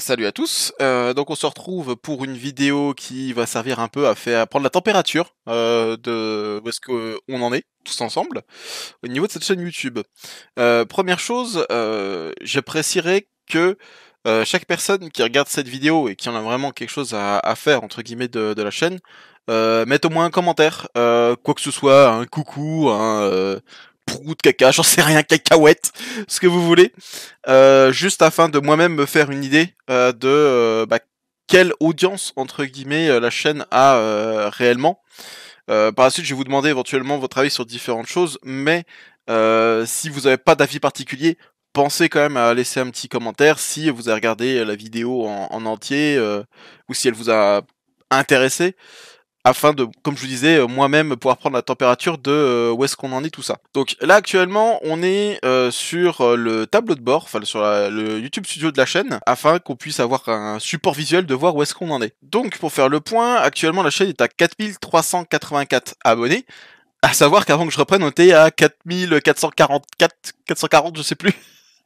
Salut à tous. Euh, donc on se retrouve pour une vidéo qui va servir un peu à faire prendre la température euh, de où est-ce qu'on en est tous ensemble au niveau de cette chaîne YouTube. Euh, première chose, j'apprécierais que chaque personne qui regarde cette vidéo et qui en a vraiment quelque chose à, faire entre guillemets de, de la chaîne, mette au moins un commentaire, quoi que ce soit, un coucou, un, goût de caca, j'en sais rien, cacahuète, ce que vous voulez, euh, juste afin de moi-même me faire une idée euh, de euh, bah, quelle audience entre guillemets la chaîne a réellement. par la suite, je vais vous demander éventuellement votre avis sur différentes choses, mais si vous n'avez pas d'avis particulier, pensez quand même à laisser un petit commentaire si vous avez regardé la vidéo en, entier ou si elle vous a intéressé afin de, comme je vous disais, euh, moi-même pouvoir prendre la température de euh, où est-ce qu'on en est tout ça. Donc là actuellement, on est euh, sur le tableau de bord, enfin sur le YouTube Studio de la chaîne, afin qu'on puisse avoir un support visuel de voir où est-ce qu'on en est. Donc pour faire le point, actuellement la chaîne est à 4384 abonnés, à savoir qu'avant que je reprenne, on était à 4444, 440, je sais plus.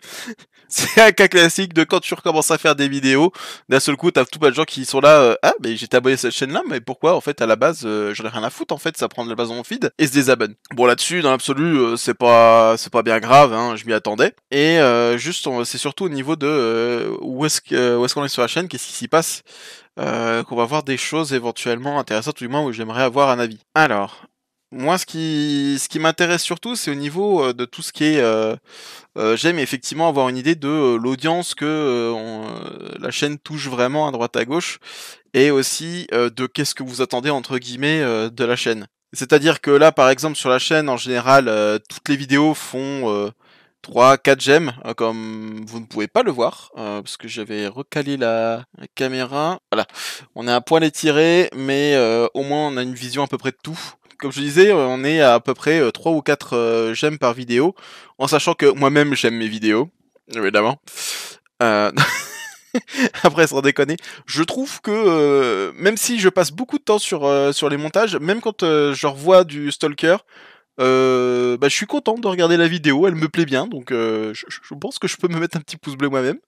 c'est un cas classique de quand tu recommences à faire des vidéos, d'un seul coup, t'as tout pas de gens qui sont là, euh, ah, mais j'ai abonné à cette chaîne-là, mais pourquoi, en fait, à la base, je euh, j'en rien à foutre, en fait, ça prend de la base dans mon feed, et se désabonne. Bon, là-dessus, dans l'absolu, euh, c'est pas, c'est pas bien grave, hein, je m'y attendais. Et, juste, c'est surtout au niveau de, où est-ce qu'on est, est sur la chaîne, qu'est-ce qui s'y passe, qu'on va voir des choses éventuellement intéressantes, ou du moins où j'aimerais avoir un avis. Alors, moi, ce qui, ce qui m'intéresse surtout, c'est au niveau euh, de tout ce qui est. Euh, euh, j'aime effectivement avoir une idée de l'audience que la chaîne touche vraiment à droite à gauche, et aussi de qu'est-ce que vous attendez entre guillemets de la chaîne. C'est-à-dire que là, par exemple, sur la chaîne, en général, toutes les vidéos font 3, 4 j'aime, comme vous ne pouvez pas le voir, parce que j'avais recalé la, caméra. Voilà, on est à poil étiré, mais au moins on a une vision à peu près de tout comme je disais, on est à, peu près 3 euh, ou 4 euh, j'aime par vidéo, en sachant que moi-même j'aime mes vidéos, évidemment. Euh, après, sans déconner, je trouve que même si je passe beaucoup de temps sur, sur les montages, même quand je revois du Stalker, bah, je suis content de regarder la vidéo, elle me plaît bien, donc je, pense que je peux me mettre un petit pouce bleu moi-même.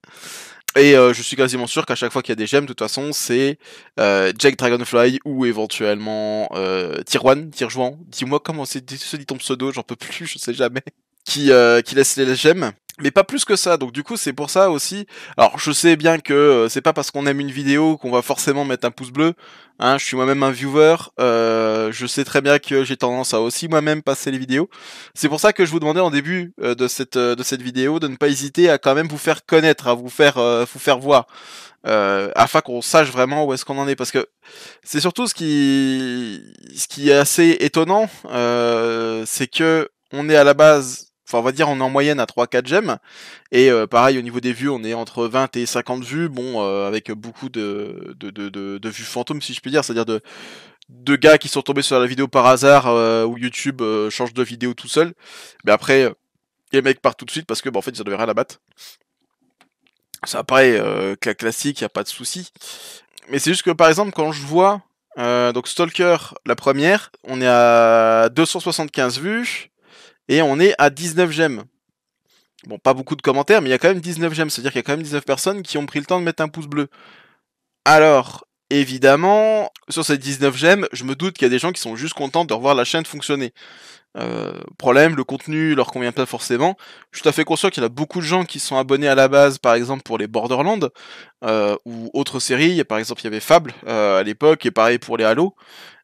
Et euh, je suis quasiment sûr qu'à chaque fois qu'il y a des gemmes, de toute façon, c'est euh, Jack Dragonfly ou éventuellement euh, Tirwan, Tirjouan. Dis-moi comment c'est dit ton pseudo, j'en peux plus, je sais jamais. Qui, euh, qui laisse les gemmes mais pas plus que ça. Donc du coup, c'est pour ça aussi. Alors, je sais bien que euh, c'est pas parce qu'on aime une vidéo qu'on va forcément mettre un pouce bleu. Hein, je suis moi-même un viewer. Euh, je sais très bien que j'ai tendance à aussi moi-même passer les vidéos. C'est pour ça que je vous demandais en début euh, de cette de cette vidéo de ne pas hésiter à quand même vous faire connaître, à vous faire vous faire voir, afin qu'on sache vraiment où est-ce qu'on en est. Parce que c'est surtout ce qui ce qui est assez étonnant, c'est que on est à la base Enfin, on va dire on est en moyenne à 3-4 j'aime. Et euh, pareil, au niveau des vues, on est entre 20 et 50 vues. Bon, euh, avec beaucoup de, de, de, de, vues fantômes, si je puis dire. C'est-à-dire de, de gars qui sont tombés sur la vidéo par hasard euh, ou YouTube change de vidéo tout seul. Mais après, les mecs partent tout de suite parce que, bah, en fait, ils en avaient rien à battre. Ça paraît classique, il a pas de souci. Mais c'est juste que, par exemple, quand je vois... donc Stalker, la première, on est à 275 vues. Et on est à 19 j'aime. Bon, pas beaucoup de commentaires, mais il y a quand même 19 j'aime, c'est-à-dire qu'il y a quand même 19 personnes qui ont pris le temps de mettre un pouce bleu. Alors, évidemment, sur ces 19 j'aime, je me doute qu'il y a des gens qui sont juste contents de revoir la chaîne fonctionner. Euh, problème, le contenu leur convient pas forcément. Je suis tout à fait conscient qu'il y a beaucoup de gens qui sont abonnés à la base, par exemple pour les Borderlands euh, ou autres séries. Par exemple, il y avait Fable euh, à l'époque et pareil pour les Halo.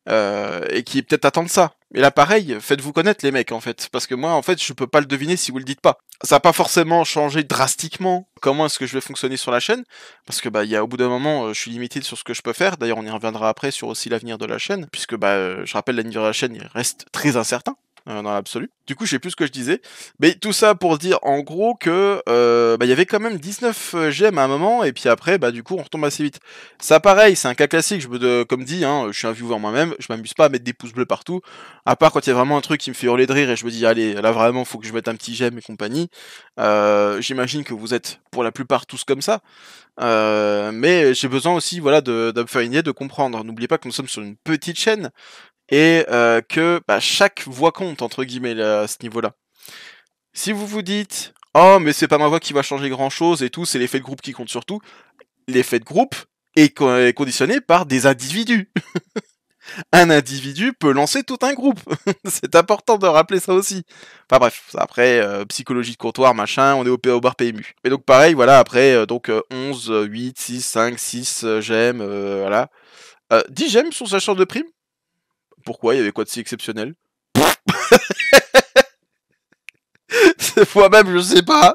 Euh, et qui peut-être attendent ça. Et là, pareil, faites-vous connaître les mecs en fait, parce que moi, en fait, je peux pas le deviner si vous le dites pas. Ça n'a pas forcément changé drastiquement comment est-ce que je vais fonctionner sur la chaîne, parce que bah, il y a au bout d'un moment, euh, je suis limité sur ce que je peux faire. D'ailleurs, on y reviendra après sur aussi l'avenir de la chaîne, puisque bah, euh, je rappelle l'avenir de la chaîne, il reste très incertain. Euh, dans l'absolu. Du coup, je sais plus ce que je disais. Mais tout ça pour dire en gros que euh, bah, il bah, y avait quand même 19 euh, gemmes à un moment, et puis après, bah du coup, on retombe assez vite. Ça, pareil, c'est un cas classique. Je me, comme dit, hein, je suis un viewer moi-même, je m'amuse pas à mettre des pouces bleus partout, à part quand il y a vraiment un truc qui me fait hurler de rire et je me dis, allez, là vraiment, faut que je mette un petit gemme et compagnie. J'imagine que vous êtes pour la plupart tous comme ça. mais j'ai besoin aussi, voilà, de, idée, de comprendre. N'oubliez pas que nous sommes sur une petite chaîne et euh, que bah, chaque voix compte entre guillemets à ce niveau-là. Si vous vous dites oh mais c'est pas ma voix qui va changer grand chose et tout, c'est l'effet de groupe qui compte surtout, l'effet de groupe est, conditionné par des individus. un individu peut lancer tout un groupe. c'est important de rappeler ça aussi. Enfin bref, après, euh, psychologie de comptoir, machin, on est au PO bar PMU. Et donc pareil, voilà, après, euh, donc 11, 8, 6, 5, 6, j'aime, voilà. 10 j'aime sur sa chambre de prime, pourquoi Il y avait quoi de si exceptionnel Moi-même, je sais pas.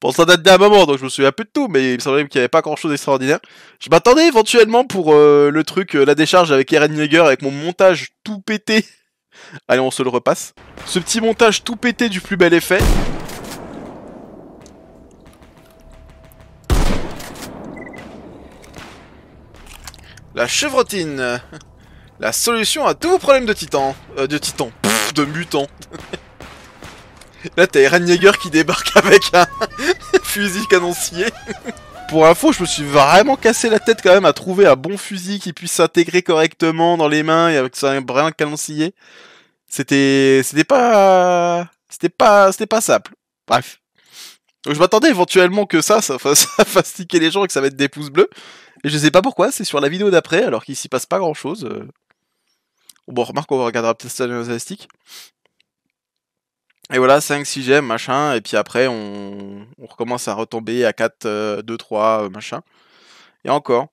bon, ça date d'un moment, donc je me souviens plus de tout, mais il me semblait qu'il n'y avait pas grand chose d'extraordinaire. Je m'attendais éventuellement pour euh, le truc, euh, la décharge avec Eren Yeager, avec mon montage tout pété. Allez, on se le repasse. Ce petit montage tout pété du plus bel effet. La chevrotine La solution à tous vos problèmes de titan. Euh, de titan. de mutant. Là, t'as Eren qui débarque avec un fusil canoncier. Pour info, je me suis vraiment cassé la tête quand même à trouver un bon fusil qui puisse s'intégrer correctement dans les mains et avec un brin canoncier. C'était, c'était pas, c'était pas, c'était pas simple. Bref. Donc je m'attendais éventuellement que ça, ça fasse, ça tiquer les gens et que ça va être des pouces bleus. Et je sais pas pourquoi, c'est sur la vidéo d'après, alors qu'il s'y passe pas grand chose. Euh. Bon, remarque, on regardera peut-être ça Et voilà, 5, 6 gemmes, machin. Et puis après, on, on recommence à retomber à 4, 2, 3, machin. Et encore.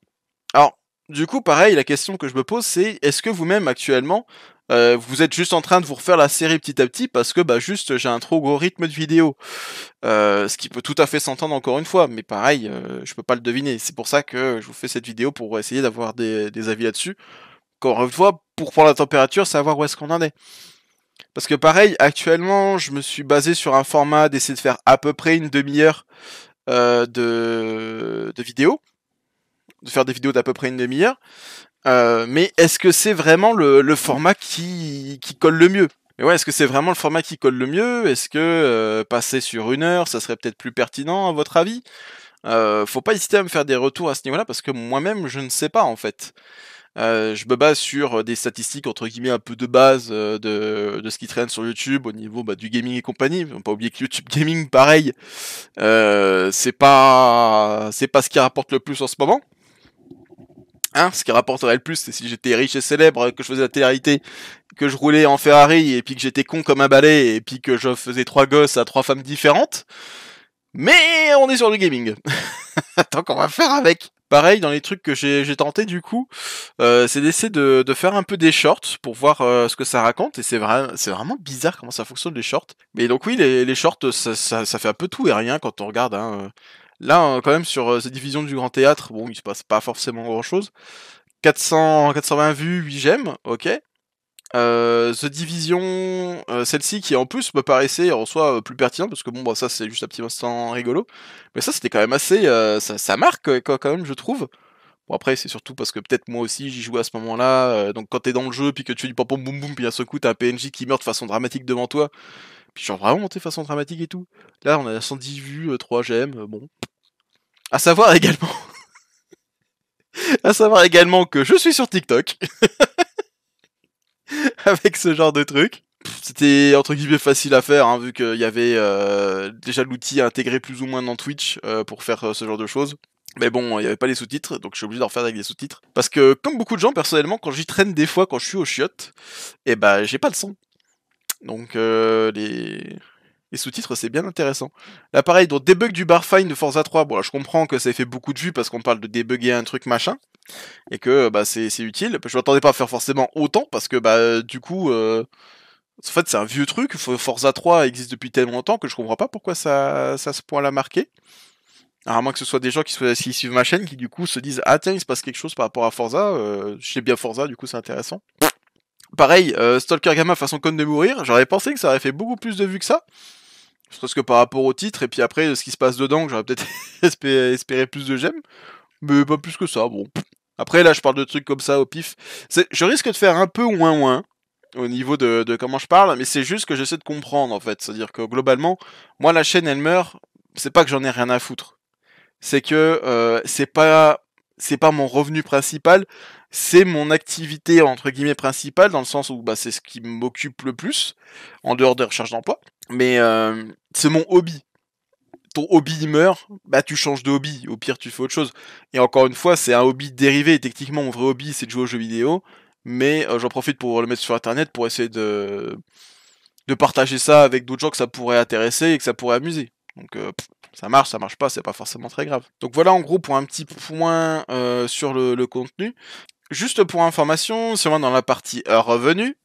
Alors, du coup, pareil, la question que je me pose, c'est est-ce que vous-même, actuellement, euh, vous êtes juste en train de vous refaire la série petit à petit parce que, bah, juste, j'ai un trop gros rythme de vidéo. Euh, ce qui peut tout à fait s'entendre encore une fois, mais pareil, euh, je peux pas le deviner. C'est pour ça que je vous fais cette vidéo pour essayer d'avoir des, des avis là-dessus. Encore une fois, pour prendre la température, savoir où est-ce qu'on en est. Parce que pareil, actuellement, je me suis basé sur un format d'essayer de faire à peu près une demi-heure euh, de, vidéos. vidéo. De faire des vidéos d'à peu près une demi-heure. Euh, mais est-ce que c'est vraiment le, format qui, colle le mieux Et ouais, est-ce que c'est vraiment le format qui colle le mieux Est-ce que euh, passer sur une heure, ça serait peut-être plus pertinent à votre avis Faut pas hésiter à me faire des retours à ce niveau-là parce que moi-même je ne sais pas en fait. Euh, je me base sur euh, des statistiques entre guillemets un peu de base euh, de, de, ce qui traîne sur YouTube au niveau bah, du gaming et compagnie. On pas oublier que YouTube Gaming, pareil, c'est pas c'est pas ce qui rapporte le plus en ce moment. Hein, ce qui rapporterait le plus, c'est si j'étais riche et célèbre, que je faisais la télé que je roulais en Ferrari et puis que j'étais con comme un balai et puis que je faisais trois gosses à trois femmes différentes. Mais on est sur le gaming. Tant qu'on va faire avec. Pareil, dans les trucs que j'ai tenté du coup, euh, c'est d'essayer de, faire un peu des shorts pour voir euh, ce que ça raconte. Et c'est vrai, vraiment bizarre comment ça fonctionne les shorts. Mais donc oui, les, shorts, ça, fait un peu tout et rien quand on regarde. Hein. Là, quand même, sur euh, cette division du grand théâtre, bon, il se passe pas forcément grand-chose. 400, 420 vues, 8 j'aime, ok. Euh, The Division, euh, celle-ci qui en plus me paraissait en soi euh, plus pertinente parce que bon bah ça c'est juste un petit instant rigolo, mais ça c'était quand même assez, euh, ça, ça, marque quand, même je trouve. Bon après c'est surtout parce que peut-être moi aussi j'y jouais à ce moment-là, donc quand t'es dans le jeu puis que tu fais du pom boum boum puis à ce coup t'as un PNJ qui meurt de façon dramatique devant toi, puis genre vraiment t'es façon dramatique et tout. Là on a 110 vues, 3 j'aime, bon. À savoir également, à savoir également que je suis sur TikTok. avec ce genre de truc. C'était entre guillemets facile à faire, hein, vu qu'il y avait euh, déjà l'outil intégré plus ou moins dans Twitch euh, pour faire euh, ce genre de choses. Mais bon, il n'y avait pas les sous-titres, donc je suis obligé d'en refaire avec des sous-titres. Parce que, comme beaucoup de gens, personnellement, quand j'y traîne des fois, quand je suis au chiottes, et eh ben, j'ai pas le son. Donc, les, sous-titres, c'est bien intéressant. L'appareil pareil, donc Debug du Barfine de Forza 3, bon, je comprends que ça fait beaucoup de vues parce qu'on parle de débugger un truc machin et que bah, c'est utile. Je m'attendais pas à faire forcément autant parce que bah, du coup, euh, en fait, c'est un vieux truc. Forza 3 existe depuis tellement longtemps que je comprends pas pourquoi ça, ça se point là marqué. à moins que ce soit des gens qui, suivent ma chaîne qui, du coup, se disent Ah, tiens, il se passe quelque chose par rapport à Forza. Euh, je sais bien Forza, du coup, c'est intéressant. Pareil, euh, Stalker Gamma façon conne de mourir. J'aurais pensé que ça aurait fait beaucoup plus de vues que ça. Parce que par rapport au titre, et puis après, ce qui se passe dedans, j'aurais peut-être espéré plus de j'aime. Mais pas plus que ça, bon. Après, là, je parle de trucs comme ça au pif. Je risque de faire un peu ouin ouin au niveau de, comment je parle, mais c'est juste que j'essaie de comprendre, en fait. C'est-à-dire que globalement, moi, la chaîne, elle meurt. C'est pas que j'en ai rien à foutre. C'est que euh, c'est pas c'est pas mon revenu principal, c'est mon activité entre guillemets principale dans le sens où bah, c'est ce qui m'occupe le plus en dehors de recherche d'emploi. Mais euh, c'est mon hobby ton hobby meurt, bah tu changes de hobby, au pire tu fais autre chose. Et encore une fois, c'est un hobby dérivé, techniquement mon vrai hobby c'est de jouer aux jeux vidéo, mais euh, j'en profite pour le mettre sur internet pour essayer de, de partager ça avec d'autres gens que ça pourrait intéresser et que ça pourrait amuser. Donc euh, ça marche, ça marche pas, c'est pas forcément très grave. Donc voilà en gros pour un petit point euh, sur le, le, contenu. Juste pour information, si on va dans la partie revenus,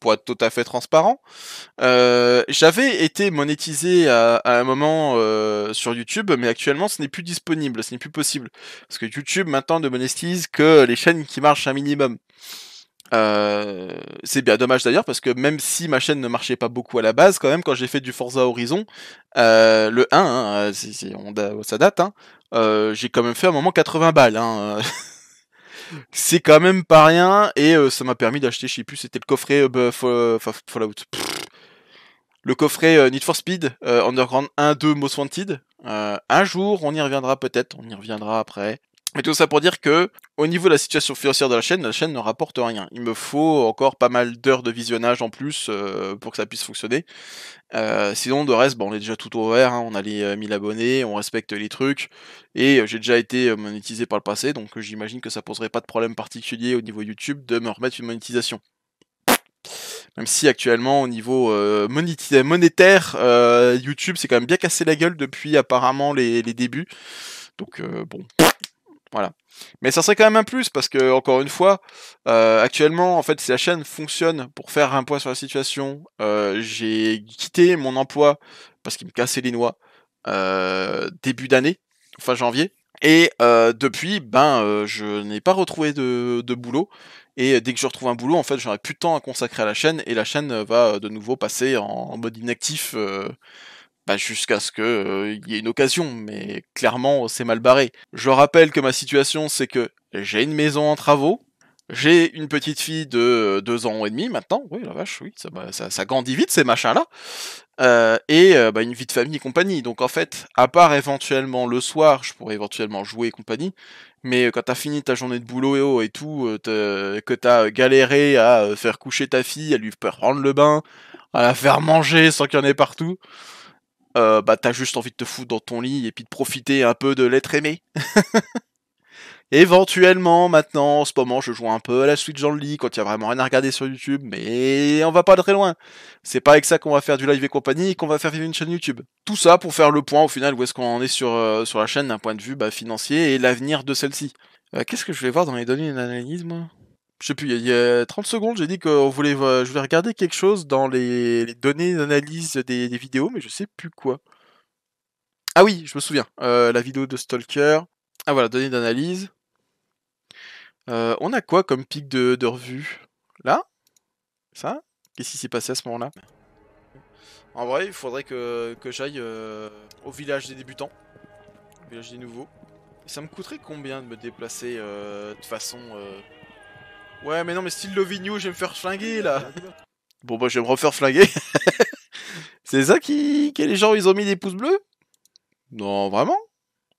pour être tout à fait transparent. Euh, j'avais été monétisé à, un moment euh, sur YouTube, mais actuellement ce n'est plus disponible, ce n'est plus possible. Parce que YouTube maintenant ne monétise que les chaînes qui marchent un minimum. Euh, c'est bien dommage d'ailleurs parce que même si ma chaîne ne marchait pas beaucoup à la base, quand même quand j'ai fait du Forza Horizon, le 1, hein, ça date, hein, j'ai quand même fait à un moment 80 balles. Hein, c'est quand même pas rien et euh, ça m'a permis d'acheter, je sais plus, c'était le coffret euh, bah, Fallout. le coffret euh, Need for Speed Underground 1, 2, Most Wanted. un jour, on y reviendra peut-être, on y reviendra après. Et tout ça pour dire que, au niveau de la situation financière de la chaîne, la chaîne ne rapporte rien. Il me faut encore pas mal d'heures de visionnage en plus euh, pour que ça puisse fonctionner. Euh, sinon, de reste, bon, on est déjà tout ouvert, hein. on a les 1000 euh, abonnés, on respecte les trucs, et j'ai déjà été monétisé par le passé, donc j'imagine que ça poserait pas de problème particulier au niveau YouTube de me remettre une monétisation. Même si actuellement au niveau monétaire, YouTube s'est quand même bien cassé la gueule depuis apparemment les, débuts. Donc bon, mais ça serait quand même un plus parce que, encore une fois, euh, actuellement, en fait, si la chaîne fonctionne pour faire un point sur la situation, euh, j'ai quitté mon emploi parce qu'il me cassait les noix euh, début d'année, fin janvier. Et depuis, ben, je n'ai pas retrouvé de, boulot. Et dès que je retrouve un boulot, en fait, j'aurai plus de temps à consacrer à la chaîne et la chaîne va de nouveau passer en, en mode inactif bah, jusqu'à ce que il y ait une occasion, mais clairement c'est mal barré. Je rappelle que ma situation c'est que j'ai une maison en travaux, j'ai une petite fille de deux ans et demi maintenant, oui la vache, oui, ça, bah, ça, grandit vite ces machins-là, et bah, une vie de famille et compagnie. Donc en fait, à part éventuellement le soir, je pourrais éventuellement jouer et compagnie, mais quand t'as fini ta journée de boulot et, tout, que t'as galéré à faire coucher ta fille, à lui faire prendre le bain, à la faire manger sans qu'il y en ait partout, euh, bah t'as juste envie de te foutre dans ton lit et puis de profiter un peu de l'être aimé. Éventuellement, maintenant, en ce moment, je joue un peu à la Switch dans le lit quand il y a vraiment rien à regarder sur YouTube, mais on va pas très loin. C'est pas avec ça qu'on va faire du live et compagnie qu'on va faire vivre une chaîne YouTube. Tout ça pour faire le point au final où est-ce qu'on en est sur, euh, sur la chaîne d'un point de vue bah, financier et l'avenir de celle-ci. Euh, qu'est-ce que je vais voir dans les données d'analyse, moi je sais plus, il y, a 30 secondes, j'ai dit que euh, je voulais regarder quelque chose dans les, données d'analyse des, vidéos, mais je sais plus quoi. Ah oui, je me souviens, euh, la vidéo de Stalker. Ah voilà, données d'analyse. Euh, on a quoi comme pic de, revue Là Ça Qu'est-ce qui s'est passé à ce moment-là En vrai, il faudrait que, j'aille au village des débutants, au village des nouveaux. ça me coûterait combien de me déplacer de façon Ouais, mais non, mais style Lovigno, je vais me faire flinguer là. Bon, bah, j'aime vais me refaire flinguer. c'est ça qui. Que les gens, ils ont mis des pouces bleus Non, vraiment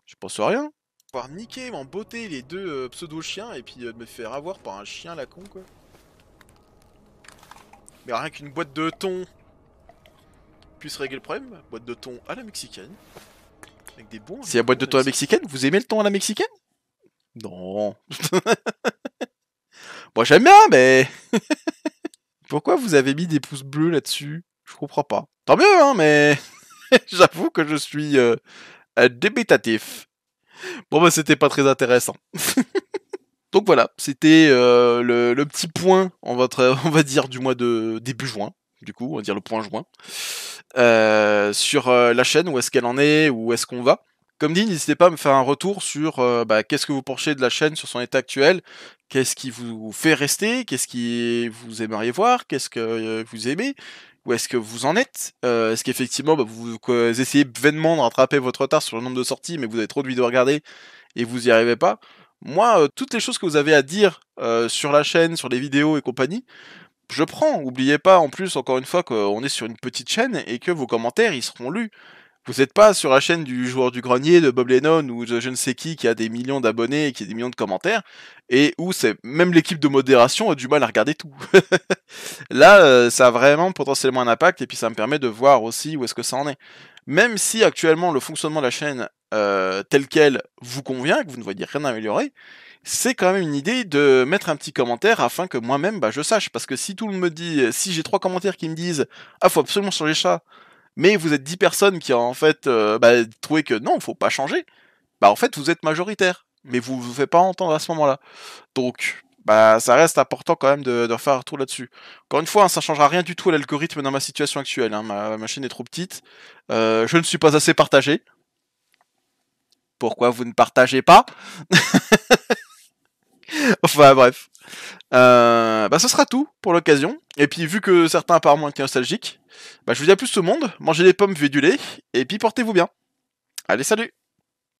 Je pense à rien. Pouvoir niquer, beauté les deux euh, pseudo-chiens et puis euh, me faire avoir par un chien la con, quoi. Mais rien qu'une boîte de thon puisse régler le problème. Boîte de thon à la mexicaine. Avec des bons. C'est la boîte de thon à la mexicaine Vous aimez le thon à la mexicaine Non. Moi j'aime bien, mais pourquoi vous avez mis des pouces bleus là-dessus Je comprends pas. Tant mieux, hein, mais j'avoue que je suis euh, débitatif. Bon bah c'était pas très intéressant. Donc voilà, c'était euh, le, petit point, on va, on va dire du mois de début juin, du coup, on va dire le point juin, euh, sur la chaîne, où est-ce qu'elle en est, où est-ce qu'on va. Comme dit, n'hésitez pas à me faire un retour sur bah, qu'est-ce que vous penchez de la chaîne, sur son état actuel, Qu'est-ce qui vous fait rester Qu'est-ce qui vous aimeriez voir Qu'est-ce que euh, vous aimez Où est-ce que vous en êtes euh, Est-ce qu'effectivement, bah, vous, euh, essayez vainement de rattraper votre retard sur le nombre de sorties, mais vous avez trop de vidéos à regarder et vous n'y arrivez pas Moi, toutes les choses que vous avez à dire sur la chaîne, sur les vidéos et compagnie, je prends. N'oubliez pas, en plus, encore une fois, qu'on est sur une petite chaîne et que vos commentaires, ils seront lus. Vous n'êtes pas sur la chaîne du joueur du grenier, de Bob Lennon ou de je ne sais qui qui a des millions d'abonnés et qui a des millions de commentaires et où c'est même l'équipe de modération a du mal à regarder tout. Là, euh, ça a vraiment potentiellement un impact et puis ça me permet de voir aussi où est-ce que ça en est. Même si actuellement le fonctionnement de la chaîne euh, tel quel vous convient, que vous ne voyez rien améliorer, c'est quand même une idée de mettre un petit commentaire afin que moi-même bah, je sache. Parce que si tout le monde me dit, si j'ai trois commentaires qui me disent Ah, faut absolument changer ça, mais vous êtes 10 personnes qui en fait euh, bah, trouvé que non, il faut pas changer, bah en fait vous êtes majoritaire, mais vous vous faites pas entendre à ce moment-là. Donc bah ça reste important quand même de, faire un retour là-dessus. Encore une fois, ça hein, ça changera rien du tout à l'algorithme dans ma situation actuelle. Hein. Ma machine est trop petite, euh, je ne suis pas assez partagé. Pourquoi vous ne partagez pas enfin bref. Euh, bah, ce sera tout pour l'occasion. Et puis, vu que certains apparemment étaient nostalgiques, bah, je vous dis à plus tout le monde. Mangez des pommes, buvez du lait. Et puis, portez-vous bien. Allez, salut